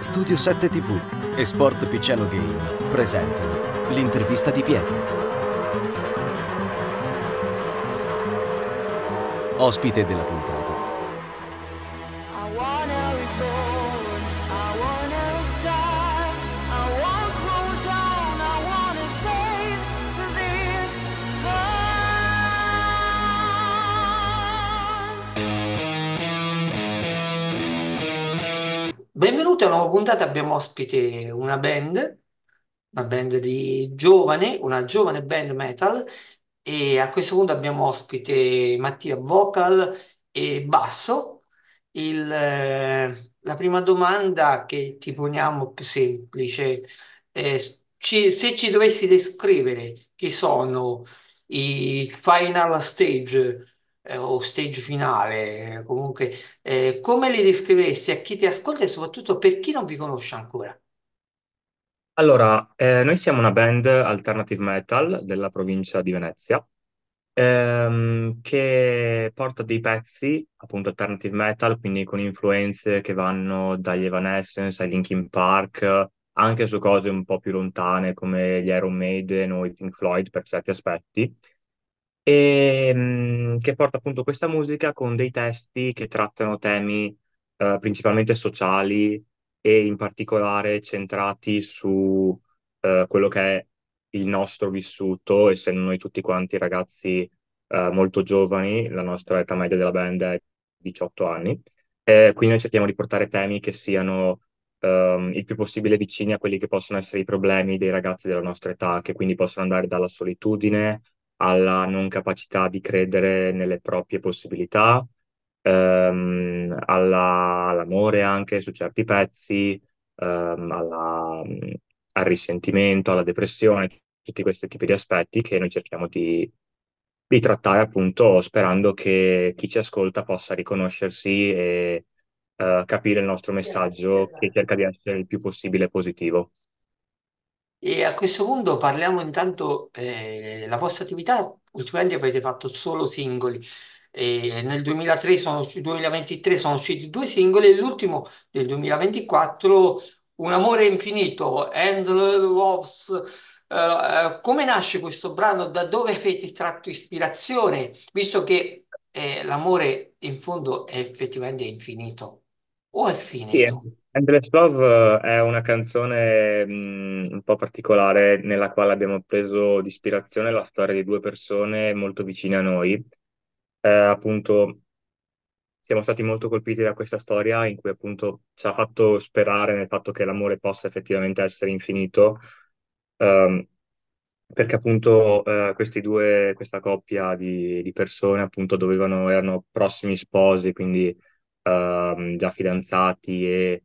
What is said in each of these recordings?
Studio 7 TV e Sport Picciano Game presentano l'intervista di Pietro. Ospite della puntata benvenuti a una nuova puntata. Abbiamo ospite una band, una band di giovane, una giovane band metal. E a questo punto abbiamo ospite Mattia Vocal e Basso. Il, eh, la prima domanda che ti poniamo più semplice è ci, se ci dovessi descrivere chi sono i Final Stage eh, o stage finale, eh, comunque, eh, come li descriveresti a chi ti ascolta e soprattutto per chi non vi conosce ancora? Allora, eh, noi siamo una band alternative metal della provincia di Venezia ehm, che porta dei pezzi, appunto alternative metal, quindi con influenze che vanno dagli Evanescence ai Linkin Park, anche su cose un po' più lontane come gli Iron Maiden o i Pink Floyd per certi aspetti e, ehm, che porta appunto questa musica con dei testi che trattano temi eh, principalmente sociali e in particolare centrati su eh, quello che è il nostro vissuto, essendo noi tutti quanti ragazzi eh, molto giovani, la nostra età media della band è 18 anni, e quindi noi cerchiamo di portare temi che siano ehm, il più possibile vicini a quelli che possono essere i problemi dei ragazzi della nostra età, che quindi possono andare dalla solitudine alla non capacità di credere nelle proprie possibilità, ehm, alla, all'amore anche su certi pezzi, ehm, alla, al risentimento, alla depressione, tutti questi tipi di aspetti che noi cerchiamo di, di trattare appunto sperando che chi ci ascolta possa riconoscersi e eh, capire il nostro messaggio che cerca di essere il più possibile positivo. E a questo punto parliamo intanto della eh, vostra attività, ultimamente avete fatto solo singoli. E nel 2003 sono, 2023 sono usciti due singoli e l'ultimo del 2024, Un amore infinito, Endless Loves. Eh, come nasce questo brano? Da dove avete tratto ispirazione? Visto che eh, l'amore in fondo è effettivamente infinito o è finito? Sì. Endless Love eh, è una canzone mh, mm, un po' particolare nella quale abbiamo preso di ispirazione la storia di due persone molto vicine a noi. Eh, appunto, siamo stati molto colpiti da questa storia in cui appunto ci ha fatto sperare nel fatto che l'amore possa effettivamente essere infinito, ehm, perché appunto eh, questi due, questa coppia di, di persone appunto dovevano, erano prossimi sposi, quindi ehm, già fidanzati e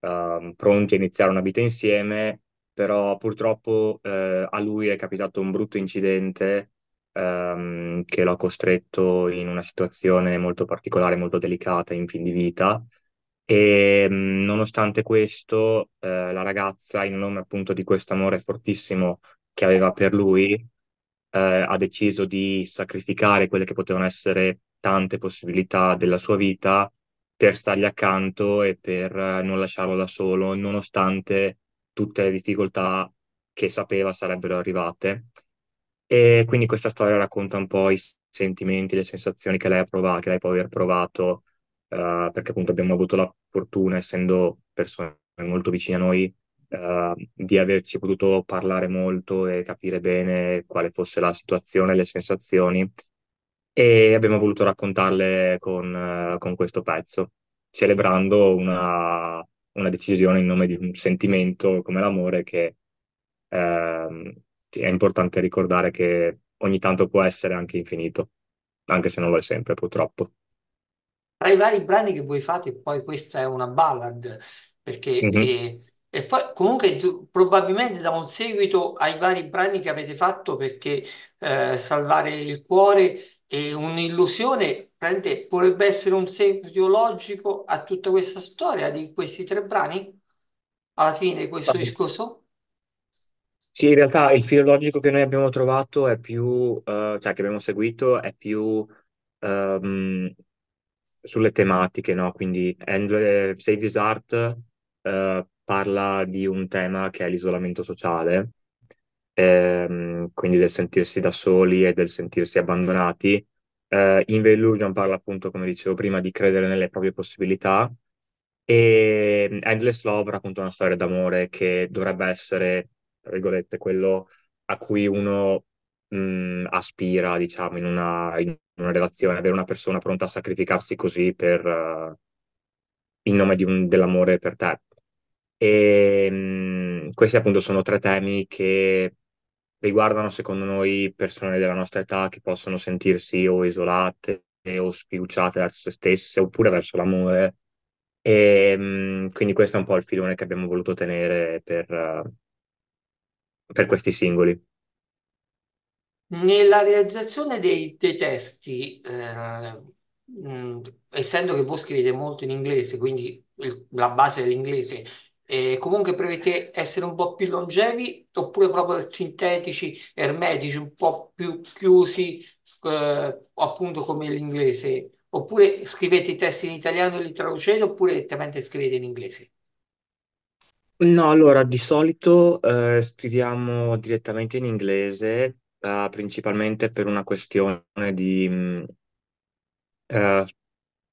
uh, pronti a iniziare una vita insieme, però purtroppo uh, a lui è capitato un brutto incidente um, che lo ha costretto in una situazione molto particolare, molto delicata in fin di vita. E mm, nonostante questo, uh, la ragazza, in nome appunto di questo amore fortissimo che aveva per lui, eh, ha deciso di sacrificare quelle che potevano essere tante possibilità della sua vita per stargli accanto e per eh, non lasciarlo da solo, nonostante tutte le difficoltà che sapeva sarebbero arrivate. E quindi questa storia racconta un po' i sentimenti, le sensazioni che lei, ha provato, che lei può aver provato, uh, perché appunto abbiamo avuto la fortuna, essendo persone molto vicine a noi, uh, di averci potuto parlare molto e capire bene quale fosse la situazione, le sensazioni e abbiamo voluto raccontarle con, eh, con questo pezzo, celebrando una, una, decisione in nome di un sentimento come l'amore che eh, è importante ricordare che ogni tanto può essere anche infinito, anche se non lo è sempre purtroppo. Tra i vari brani che voi fate, poi questa è una ballad, perché mm-hmm. è... E poi comunque tu, probabilmente da un seguito ai vari brani che avete fatto perché eh, Salvare il cuore e un'illusione potrebbe essere un seguito logico a tutta questa storia di questi tre brani? Alla fine, questo sì. discorso? Sì, in realtà il filo logico che noi abbiamo trovato è più, uh, cioè che abbiamo seguito è più um, sulle tematiche, no? Quindi eh, Save This Art uh, eh, parla di un tema che è l'isolamento sociale ehm, quindi del sentirsi da soli e del sentirsi abbandonati. Eh, in Illusion parla appunto, come dicevo prima, di credere nelle proprie possibilità e mm, Endless Love racconta una storia d'amore che dovrebbe essere, tra virgolette, quello a cui uno mh, mm, aspira, diciamo, in una, in una, relazione, avere una persona pronta a sacrificarsi così per, uh, in nome un, dell'amore per te. E mh, mm, questi appunto sono tre temi che riguardano secondo noi persone della nostra età che possono sentirsi o isolate o sfiduciate verso se stesse oppure verso l'amore. E ehm, quindi questo è un po' il filone che abbiamo voluto tenere per, per questi singoli. Nella realizzazione dei, dei testi, eh, mh, mm, essendo che voi scrivete molto in inglese, quindi il, la base dell'inglese, eh, comunque prevedete essere un po' più longevi oppure proprio sintetici, ermetici, un po' più chiusi, eh, appunto come l'inglese? Oppure scrivete i testi in italiano e li traducete oppure direttamente scrivete in inglese? No, allora di solito eh, scriviamo direttamente in inglese, eh, principalmente per una questione di, mh, mm, eh,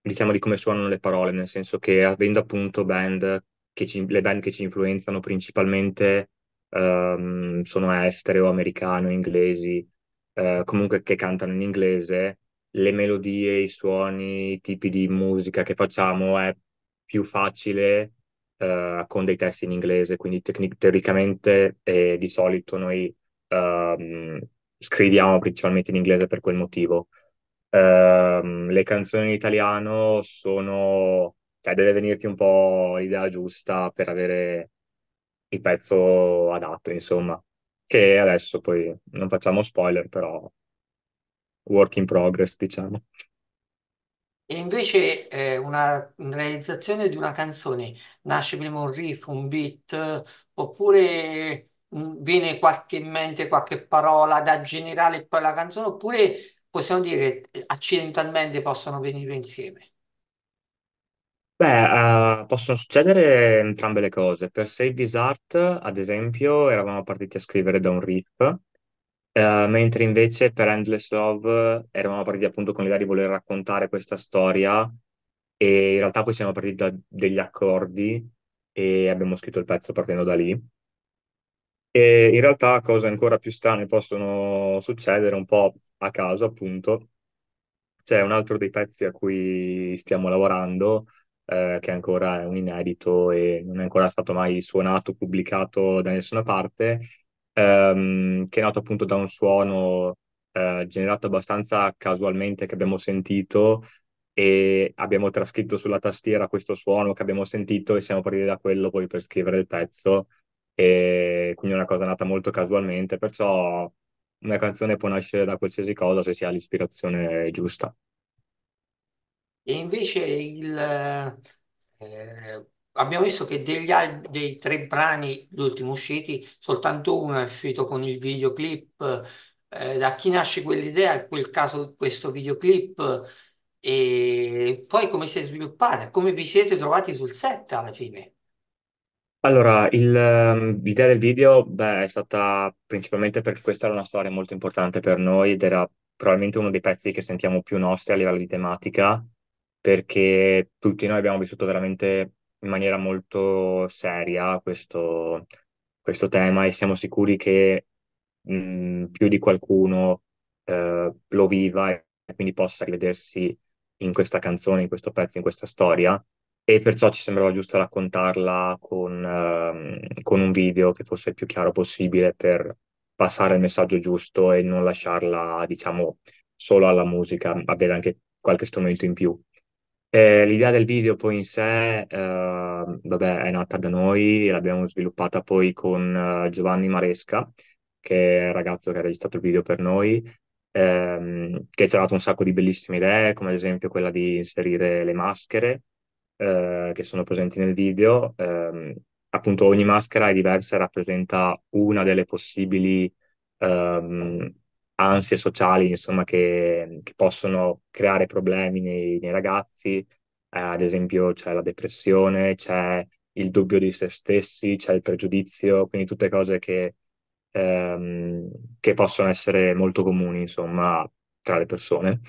diciamo, di come suonano le parole, nel senso che avendo appunto band ci, le band che ci influenzano principalmente um, sono estere o americane o inglesi, uh, comunque che cantano in inglese, le melodie, i suoni, i tipi di musica che facciamo è più facile uh, con dei testi in inglese, quindi tecnic- teoricamente eh, di solito noi um, scriviamo principalmente in inglese per quel motivo. Uh, le canzoni in italiano sono cioè deve venirti un po' l'idea giusta per avere il pezzo adatto, insomma. Che adesso poi non facciamo spoiler, però work in progress, diciamo. E invece eh, una realizzazione di una canzone nasce prima un riff, un beat, oppure mm, viene qualche mente, qualche parola da generale e poi la canzone, oppure possiamo dire accidentalmente possono venire insieme. Beh, eh, possono succedere entrambe le cose. Per Save This Art, ad esempio, eravamo partiti a scrivere da un riff, eh, mentre invece per Endless Love eravamo partiti appunto con l'idea di voler raccontare questa storia e in realtà poi siamo partiti da degli accordi e abbiamo scritto il pezzo partendo da lì. E in realtà cose ancora più strane possono succedere un po' a caso, appunto. C'è un altro dei pezzi a cui stiamo lavorando eh, che ancora è un inedito e non è ancora stato mai suonato, pubblicato da nessuna parte, ehm, che è nato appunto da un suono eh, generato abbastanza casualmente che abbiamo sentito e abbiamo trascritto sulla tastiera questo suono che abbiamo sentito e siamo partiti da quello poi per scrivere il pezzo e quindi è una cosa nata molto casualmente, perciò una canzone può nascere da qualsiasi cosa se si ha l'ispirazione giusta invece il, eh, abbiamo visto che degli, dei tre brani, gli ultimi usciti, soltanto uno è uscito con il videoclip. Eh, da chi nasce quell'idea, in quel caso questo videoclip, e poi come si è sviluppata, come vi siete trovati sul set alla fine? Allora, il, ehm, l'idea del video, beh, è stata principalmente perché questa era una storia molto importante per noi ed era probabilmente uno dei pezzi che sentiamo più nostri a livello di tematica perché tutti noi abbiamo vissuto veramente in maniera molto seria questo, questo tema e siamo sicuri che mh, mhmm, più di qualcuno eh, lo viva e quindi possa rivedersi in questa canzone, in questo pezzo, in questa storia e perciò ci sembrava giusto raccontarla con, ehm, con un video che fosse il più chiaro possibile per passare il messaggio giusto e non lasciarla, diciamo, solo alla musica, avere anche qualche strumento in più. Eh, l'idea del video poi in sé, eh, vabbè, è nata da noi, l'abbiamo sviluppata poi con eh, Giovanni Maresca, che è il ragazzo che ha registrato il video per noi, ehm, che ci ha dato un sacco di bellissime idee, come ad esempio quella di inserire le maschere eh, che sono presenti nel video. Ehm, appunto ogni maschera è diversa e rappresenta una delle possibili... Ehm, ansie sociali, insomma, che, che possono creare problemi nei, nei ragazzi. Eh, ad esempio c'è la depressione, c'è il dubbio di se stessi, c'è il pregiudizio, quindi tutte cose che, ehm, che possono essere molto comuni, insomma, tra le persone.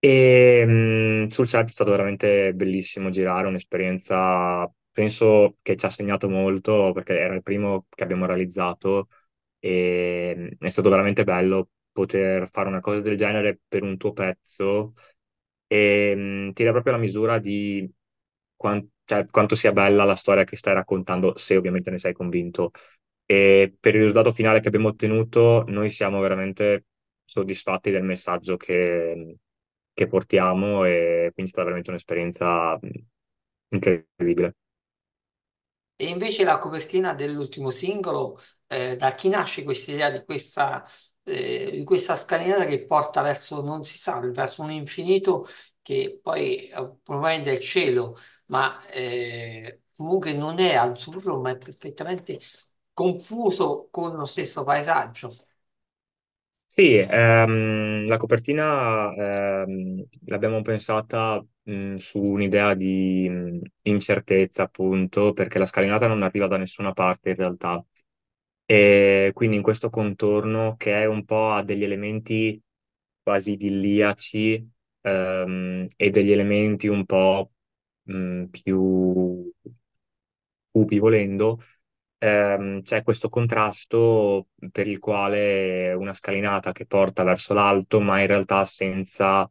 E ehm, mh, sul set è stato veramente bellissimo girare un'esperienza, penso che ci ha segnato molto perché era il primo che abbiamo realizzato e ehm, mh, è stato veramente bello poter fare una cosa del genere per un tuo pezzo e mh, ti dà proprio la misura di quant- cioè, quanto sia bella la storia che stai raccontando, se ovviamente ne sei convinto. E per il risultato finale che abbiamo ottenuto, noi siamo veramente soddisfatti del messaggio che, che portiamo e quindi è stata veramente un'esperienza incredibile. E invece la copertina dell'ultimo singolo, eh, da chi nasce questa idea di questa eh, questa scalinata che porta verso, non si sa, verso un infinito che poi proviene dal cielo, ma eh, comunque non è azzurro, ma è perfettamente confuso con lo stesso paesaggio. Sì, ehm, la copertina ehm, l'abbiamo pensata mh, su un'idea di mh, incertezza, appunto, perché la scalinata non arriva da nessuna parte in realtà. E quindi in questo contorno che è un po' ha degli elementi quasi idilliaci ehm, e degli elementi un po' mh, mhmm, più cupi volendo, ehm, c'è questo contrasto per il quale una scalinata che porta verso l'alto, ma in realtà senza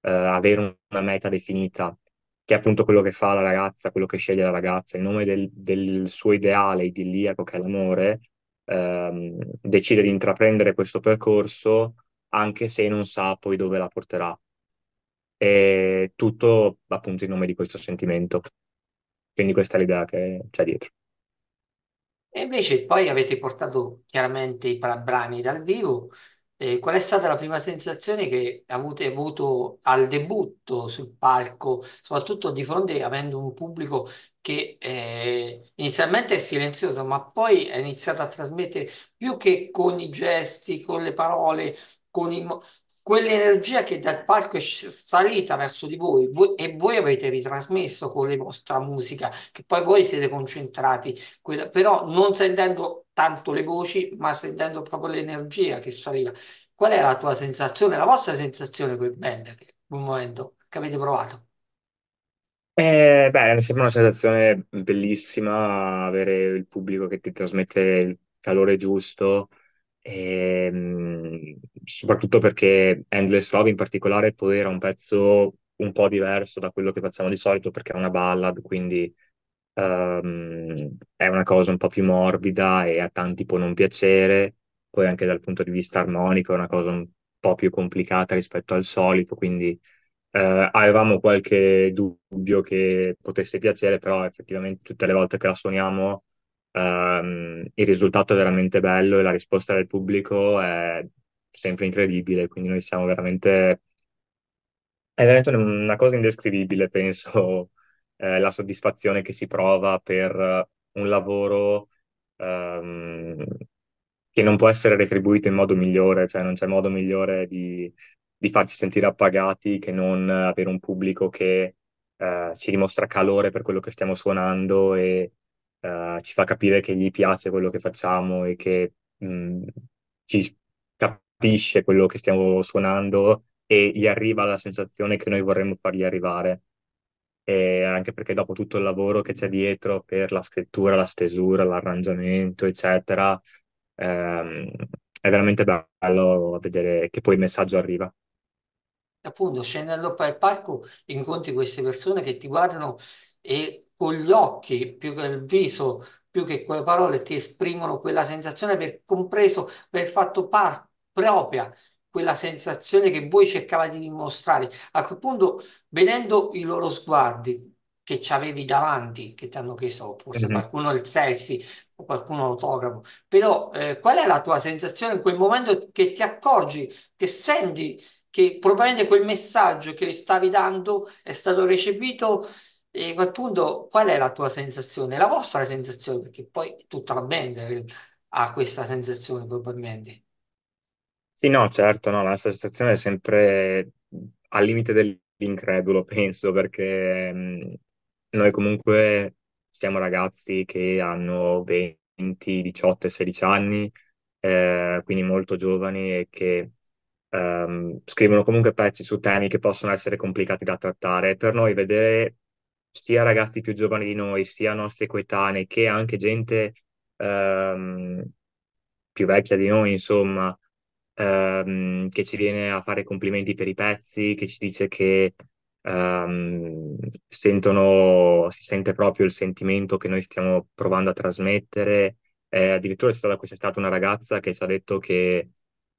eh, avere una meta definita che è appunto quello che fa la ragazza, quello che sceglie la ragazza, in nome del, del suo ideale idilliaco che è l'amore, ehm, decide di intraprendere questo percorso anche se non sa poi dove la porterà. E tutto appunto in nome di questo sentimento. Quindi questa è l'idea che c'è dietro. E invece poi avete portato chiaramente i parabrani dal vivo eh, qual è stata la prima sensazione che avete avuto al debutto sul palco, soprattutto di fronte avendo un pubblico che eh, inizialmente è silenzioso, ma poi è iniziato a trasmettere più che con i gesti, con le parole, con il, quell'energia che dal palco è salita verso di voi, voi, e voi avete ritrasmesso con la vostra musica, che poi voi siete concentrati, quella, però non sentendo tanto le voci, ma sentendo proprio l'energia che saliva. Qual è la tua sensazione, la vostra sensazione quel band, che, un momento che avete provato? Eh, beh, mi sembra una sensazione bellissima avere il pubblico che ti trasmette il calore giusto. E, ehm, soprattutto perché Endless Love in particolare poi era un pezzo un po' diverso da quello che facciamo di solito perché è una ballad, quindi um, è una cosa un po' più morbida e a tanti può non piacere, poi anche dal punto di vista armonico è una cosa un po' più complicata rispetto al solito, quindi eh, avevamo qualche dubbio che potesse piacere, però effettivamente tutte le volte che la suoniamo ehm, il risultato è veramente bello e la risposta del pubblico è sempre incredibile, quindi noi siamo veramente... È veramente una cosa indescrivibile, penso, eh, la soddisfazione che si prova per eh, un lavoro ehm, che non può essere retribuito in modo migliore, cioè non c'è modo migliore di, di farci sentire appagati che non eh, avere un pubblico che eh, ci dimostra calore per quello che stiamo suonando e eh, ci fa capire che gli piace quello che facciamo e che mh, mm, ci, cap- capisce quello che stiamo suonando e gli arriva la sensazione che noi vorremmo fargli arrivare. E anche perché dopo tutto il lavoro che c'è dietro per la scrittura, la stesura, l'arrangiamento, eccetera, ehm, è veramente bello vedere che poi il messaggio arriva. Appunto, scendendo per il palco incontri queste persone che ti guardano e con gli occhi, più che il viso, più che con le parole, ti esprimono quella sensazione per compreso, per fatto parte propria, quella sensazione che voi cercava di dimostrare. A quel punto, vedendo i loro sguardi che ci avevi davanti, che ti hanno chiesto oh, forse mm-hmm. qualcuno il selfie o qualcuno l'autografo, però eh, qual è la tua sensazione in quel momento che ti accorgi, che senti che probabilmente quel messaggio che stavi dando è stato recepito e a quel punto qual è la tua sensazione? La vostra sensazione, perché poi tutta la band eh, ha questa sensazione probabilmente. Sì, no, certo, no, la sensazione è sempre al limite dell'incredulo, penso, perché mhmm, noi comunque siamo ragazzi che hanno 20, 18 16 anni, eh, quindi molto giovani e che ehm, scrivono comunque pezzi su temi che possono essere complicati da trattare. Per noi vedere sia ragazzi più giovani di noi, sia nostri coetanei, che anche gente ehm, più vecchia di noi, insomma, ehm, che ci viene a fare complimenti per i pezzi, che ci dice che ehm, sentono, si sente proprio il sentimento che noi stiamo provando a trasmettere. Eh, addirittura c'è stata, c'è stata una ragazza che ci ha detto che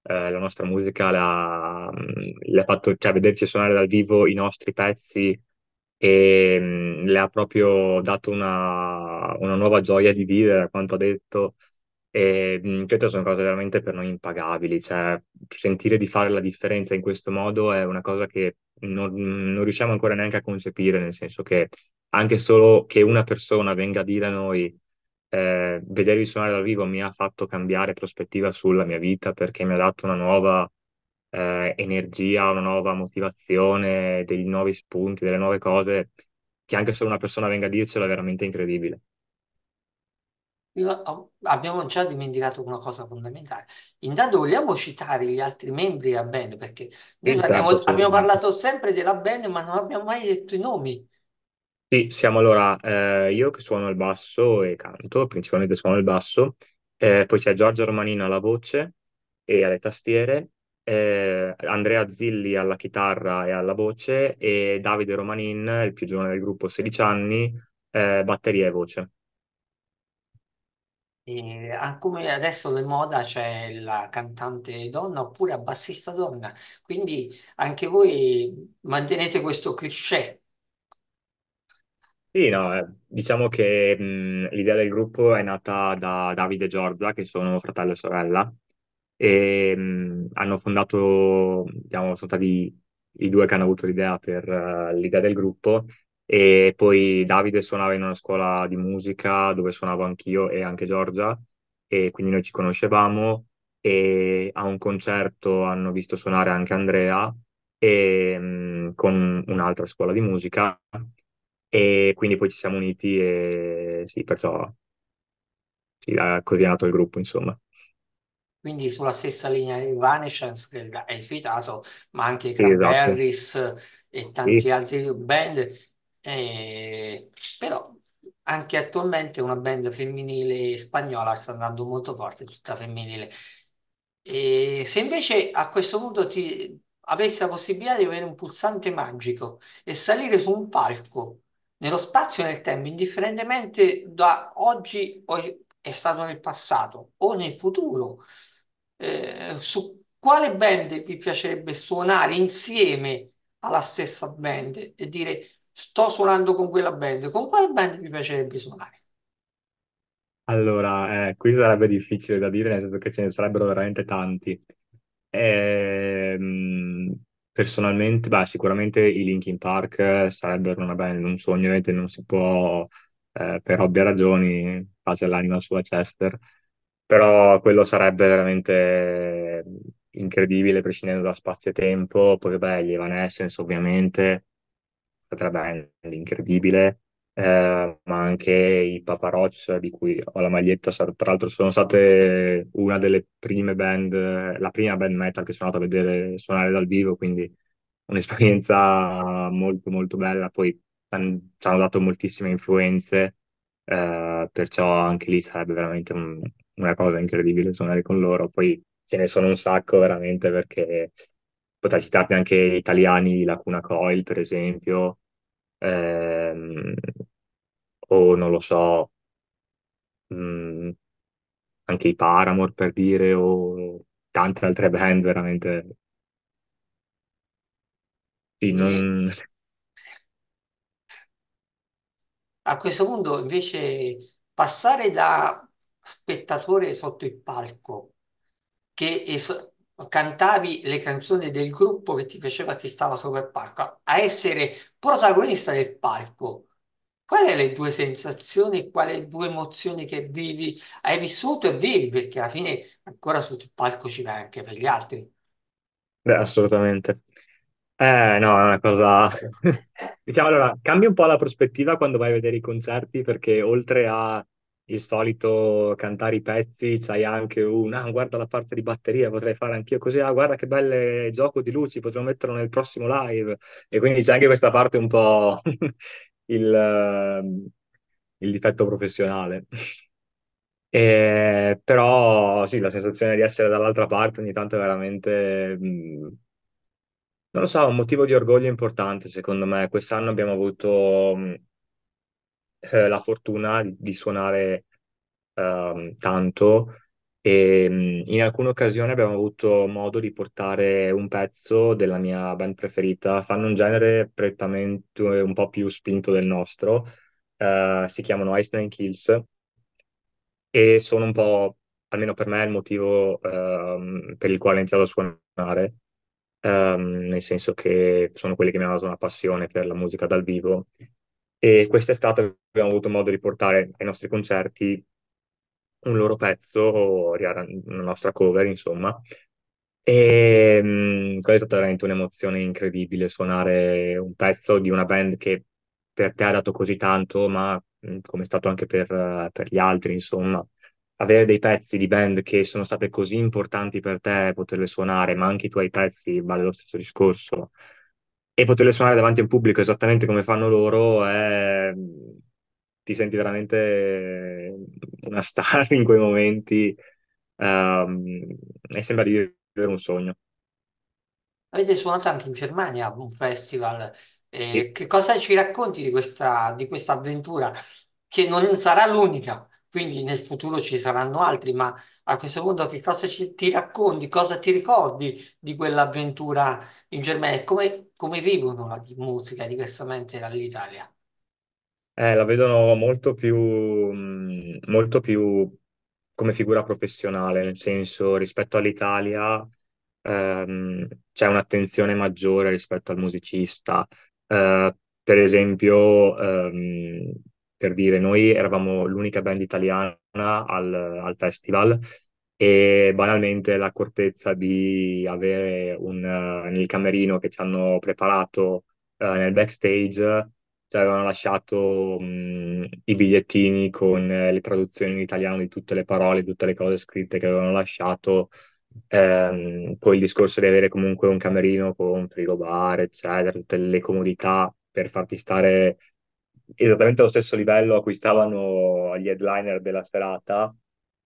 eh, la nostra musica le ha fatto, cioè vederci suonare dal vivo i nostri pezzi e mh, le ha proprio dato una, una nuova gioia di vivere, a quanto ha detto, e mhmm, queste sono cose veramente per noi impagabili, cioè sentire di fare la differenza in questo modo è una cosa che non, non riusciamo ancora neanche a concepire, nel senso che anche solo che una persona venga a dire a noi eh, vedervi suonare dal vivo mi ha fatto cambiare prospettiva sulla mia vita perché mi ha dato una nuova eh, energia, una nuova motivazione, dei nuovi spunti, delle nuove cose, che anche solo una persona venga a dircelo è veramente incredibile abbiamo già dimenticato una cosa fondamentale. Intanto vogliamo citare gli altri membri della band, perché esatto, abbiamo, abbiamo, parlato sempre della band, ma non abbiamo mai detto i nomi. Sì, siamo allora eh, io che suono il basso e canto, principalmente suono il basso, eh, poi c'è Giorgio Romanino alla voce e alle tastiere, eh, Andrea Zilli alla chitarra e alla voce e Davide Romanin, il più giovane del gruppo, 16 anni, eh, batteria e voce. E ah, come adesso le moda c'è la cantante donna oppure la bassista donna, quindi anche voi mantenete questo cliché. Sì, no, eh, diciamo che mhmm, l'idea del gruppo è nata da Davide e Giorgia, che sono fratello e sorella, e mh, mhmm, hanno fondato, diciamo, sono stati i due che hanno avuto l'idea per eh, l'idea del gruppo e poi Davide suonava in una scuola di musica dove suonavo anch'io e anche Giorgia, e quindi noi ci conoscevamo. E a un concerto hanno visto suonare anche Andrea e, mh, mm, con un'altra scuola di musica. E quindi poi ci siamo uniti e sì, perciò sì, così è nato il gruppo, insomma. Quindi sulla stessa linea di Vanishance che hai citato, ma anche esatto. Cranberries esatto. e tanti sì. altri band eh, però anche attualmente una band femminile spagnola sta andando molto forte, tutta femminile. E se invece a questo punto ti avessi la possibilità di avere un pulsante magico e salire su un palco nello spazio e nel tempo, indifferentemente da oggi o è stato nel passato o nel futuro, eh, su quale band vi piacerebbe suonare insieme alla stessa band e dire sto suonando con quella band, con quale band mi piacerebbe suonare? Allora, eh, qui sarebbe difficile da dire, nel senso che ce ne sarebbero veramente tanti. Ehm, personalmente, beh, sicuramente i Linkin Park sarebbero una band, un sogno, ovviamente non si può, eh, per ovvie ragioni, base all'anima sua Chester, però quello sarebbe veramente incredibile, prescindendo da spazio e tempo. Poi, beh, gli Evanescence, ovviamente, band incredibile, eh, ma anche i Papa Roach di cui ho la maglietta, tra l'altro sono state una delle prime band, la prima band metal che sono andato a vedere suonare dal vivo, quindi un'esperienza molto molto bella, poi ci hanno dato moltissime influenze, eh, perciò anche lì sarebbe veramente un, una cosa incredibile suonare con loro, poi ce ne sono un sacco veramente perché potrei citarti anche italiani, Lacuna Coil per esempio, ehm, o non lo so, mh, mm, anche i Paramore per dire, o tante altre band veramente. Sì, non... a questo punto invece passare da spettatore sotto il palco, che es- cantavi le canzoni del gruppo che ti piaceva ti stava sopra il palco, a essere protagonista del palco. Quali sono le due sensazioni, quali le tue emozioni che vivi, hai vissuto e vivi? Perché alla fine ancora sul palco ci vai anche per gli altri. Beh, assolutamente. Eh, no, è una cosa... Diciamo allora, cambia un po' la prospettiva quando vai a vedere i concerti perché oltre a il solito cantare i pezzi, c'hai anche un ah, guarda la parte di batteria, potrei fare anch'io così, ah, guarda che bel eh, gioco di luci, potremmo metterlo nel prossimo live. E quindi c'è anche questa parte un po' il, ehm, il difetto professionale. E, però sì, la sensazione di essere dall'altra parte ogni tanto è veramente... Mm, non lo so, un motivo di orgoglio importante secondo me. Quest'anno abbiamo avuto mh, mm, eh, la fortuna di, suonare um, tanto e mm, in alcune occasioni abbiamo avuto modo di portare un pezzo della mia band preferita. Fanno un genere prettamente un po' più spinto del nostro, uh, si chiamano Einstein Kills e sono un po', almeno per me, il motivo uh, per il quale ho iniziato a suonare. Um, nel senso che sono quelli che mi hanno dato una passione per la musica dal vivo e quest'estate abbiamo avuto modo di portare ai nostri concerti un loro pezzo, una nostra cover, insomma. E ehm, mh, quella è stata veramente un'emozione incredibile suonare un pezzo di una band che per te ha dato così tanto, ma mh, mm, come è stato anche per, per gli altri, insomma. Avere dei pezzi di band che sono state così importanti per te, poterle suonare, ma anche i tuoi pezzi, vale lo stesso discorso e poterle suonare davanti a un pubblico esattamente come fanno loro è... ti senti veramente una star in quei momenti um, e sembra di vivere un sogno. Avete suonato anche in Germania un festival. Eh, sì. Che cosa ci racconti di questa, di questa avventura? Che non sarà l'unica quindi nel futuro ci saranno altri, ma a questo punto che cosa ci, ti racconti, cosa ti ricordi di quell'avventura in Germania come, come vivono la musica diversamente dall'Italia? Eh, la vedono molto più, molto più come figura professionale, nel senso rispetto all'Italia ehm, c'è un'attenzione maggiore rispetto al musicista. Eh, per esempio, ehm, per dire, noi eravamo l'unica band italiana al, al festival e banalmente l'accortezza di avere un, eh, nel camerino che ci hanno preparato eh, nel backstage ci avevano lasciato mh, mm, i bigliettini con eh, le traduzioni in italiano di tutte le parole, tutte le cose scritte che avevano lasciato. Ehm, poi il discorso di avere comunque un camerino con frigo bar, eccetera, tutte le comodità per farti stare esattamente allo stesso livello a cui stavano gli headliner della serata.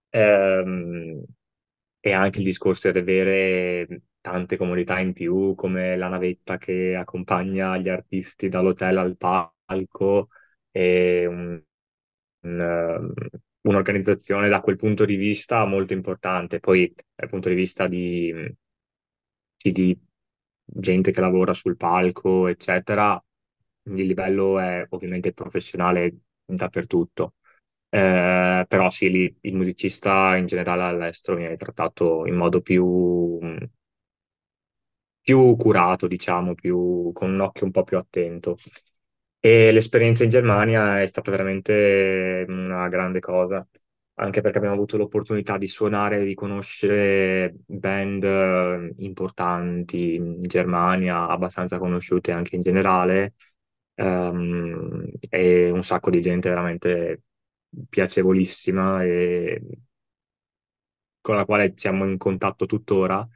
Ehm, e anche il discorso di avere tante comodità in più, come la navetta che accompagna gli artisti dall'hotel al palco, e un, un, ehm, un'organizzazione da quel punto di vista molto importante. Poi dal punto di vista di, di gente che lavora sul palco, eccetera, il livello è ovviamente professionale dappertutto. Eh, però sì, lì, il musicista in generale all'estero viene trattato in modo più, più curato, diciamo, più, con un occhio un po' più attento. E l'esperienza in Germania è stata veramente una grande cosa, anche perché abbiamo avuto l'opportunità di suonare, di conoscere band eh, importanti in Germania, abbastanza conosciute anche in generale, Um, e un sacco di gente veramente piacevolissima e con la quale siamo in contatto tuttora.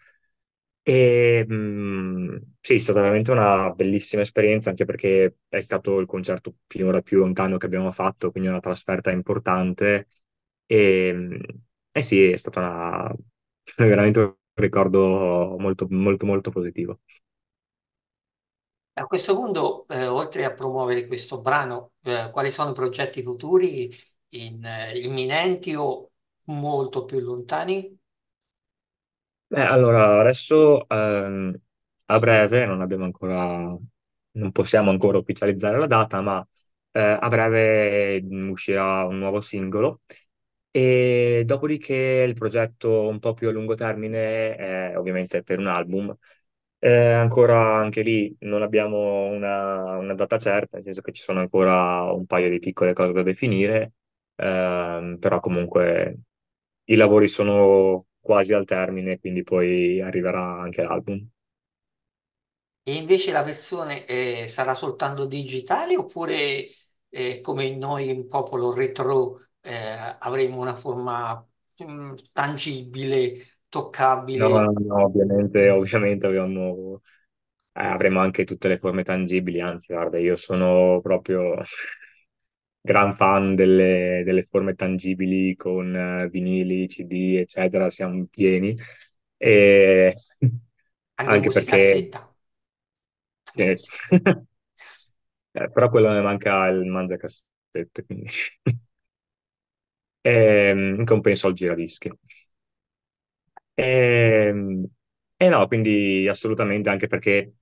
E mh, mhmm, sì, è stata veramente una bellissima esperienza, anche perché è stato il concerto finora più lontano che abbiamo fatto, quindi una trasferta importante. E, mhmm, eh sì, è stata una, veramente un ricordo molto, molto, molto positivo. A questo punto, eh, oltre a promuovere questo brano, eh, quali sono progetti futuri in, eh, imminenti o molto più lontani? Beh, allora, adesso ehm, a breve, non abbiamo ancora, non possiamo ancora ufficializzare la data, ma eh, a breve mm, uscirà un nuovo singolo e dopodiché il progetto un po' più a lungo termine è ovviamente per un album eh, ancora anche lì non abbiamo una, una, data certa, nel senso che ci sono ancora un paio di piccole cose da definire, ehm, però comunque i lavori sono quasi al termine, quindi poi arriverà anche l'album. E invece la versione eh, sarà soltanto digitale oppure eh, come noi in popolo retro eh, avremo una forma mh, mm, tangibile toccabile. No, no, no ovviamente, ovviamente avremmo, eh, avremo anche tutte le forme tangibili, anzi, guarda, io sono proprio gran fan delle, delle forme tangibili con uh, vinili, CD, eccetera, siamo pieni. E... Anche, anche perché... Anche yes. eh, però quello ne manca il mangiacassette, quindi... e, in compenso al giradischi. E, ehm, e eh, no, quindi assolutamente, anche perché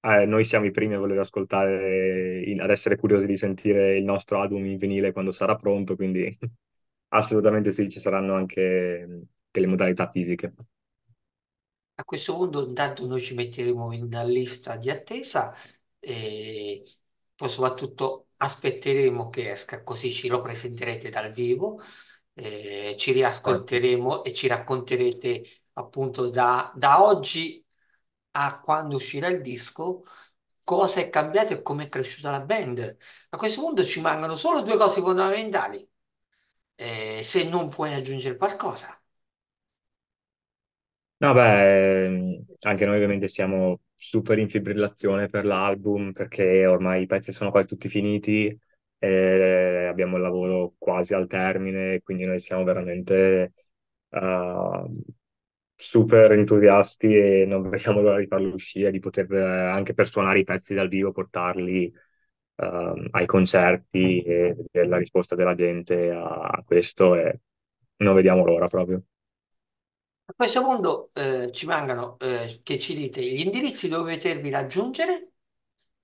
eh, noi siamo i primi a voler ascoltare, in, ad essere curiosi di sentire il nostro album in vinile quando sarà pronto, quindi assolutamente sì, ci saranno anche delle modalità fisiche. A questo punto intanto noi ci metteremo in lista di attesa e poi soprattutto aspetteremo che esca, così ce lo presenterete dal vivo eh, ci riascolteremo certo. e ci racconterete appunto da, da oggi a quando uscirà il disco cosa è cambiato e come è cresciuta la band. A questo punto ci mancano solo due cose fondamentali. Eh, se non vuoi aggiungere qualcosa. No, beh, anche noi ovviamente siamo super in fibrillazione per l'album perché ormai i pezzi sono quasi tutti finiti e abbiamo il lavoro quasi al termine, quindi noi siamo veramente uh, super entusiasti e non vediamo l'ora di farlo uscire, di poter eh, anche per suonare i pezzi dal vivo, portarli uh, ai concerti e vedere la risposta della gente a, a questo e non vediamo l'ora proprio. A questo punto eh, ci mancano eh, che ci dite gli indirizzi dove potervi raggiungere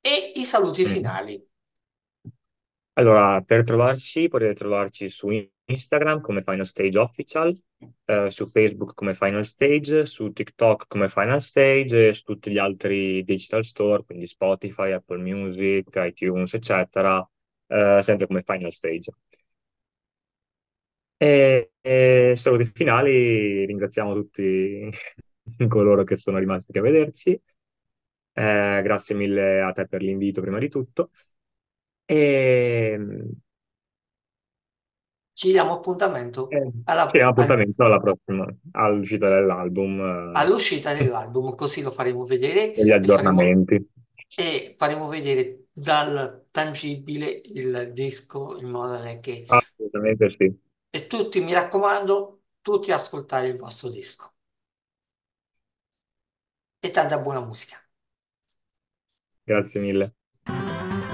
e i saluti mm. finali. Allora, per trovarci potete trovarci su Instagram come Final Stage Official, eh, su Facebook come Final Stage, su TikTok come Final Stage e su tutti gli altri digital store, quindi Spotify, Apple Music, iTunes, eccetera, eh, sempre come Final Stage. E, e saluti finali, ringraziamo tutti coloro che sono rimasti a vederci. Eh, grazie mille a te per l'invito prima di tutto. E... Ehm, Ci diamo appuntamento eh, alla, sì, appuntamento alla prossima, all'uscita dell'album. Eh, all'uscita dell'album, così lo faremo vedere. E gli aggiornamenti. E faremo, e faremo vedere dal tangibile il disco in modo che... Assolutamente sì. E tutti, mi raccomando, tutti ascoltare il vostro disco. E tanta buona musica. Grazie mille.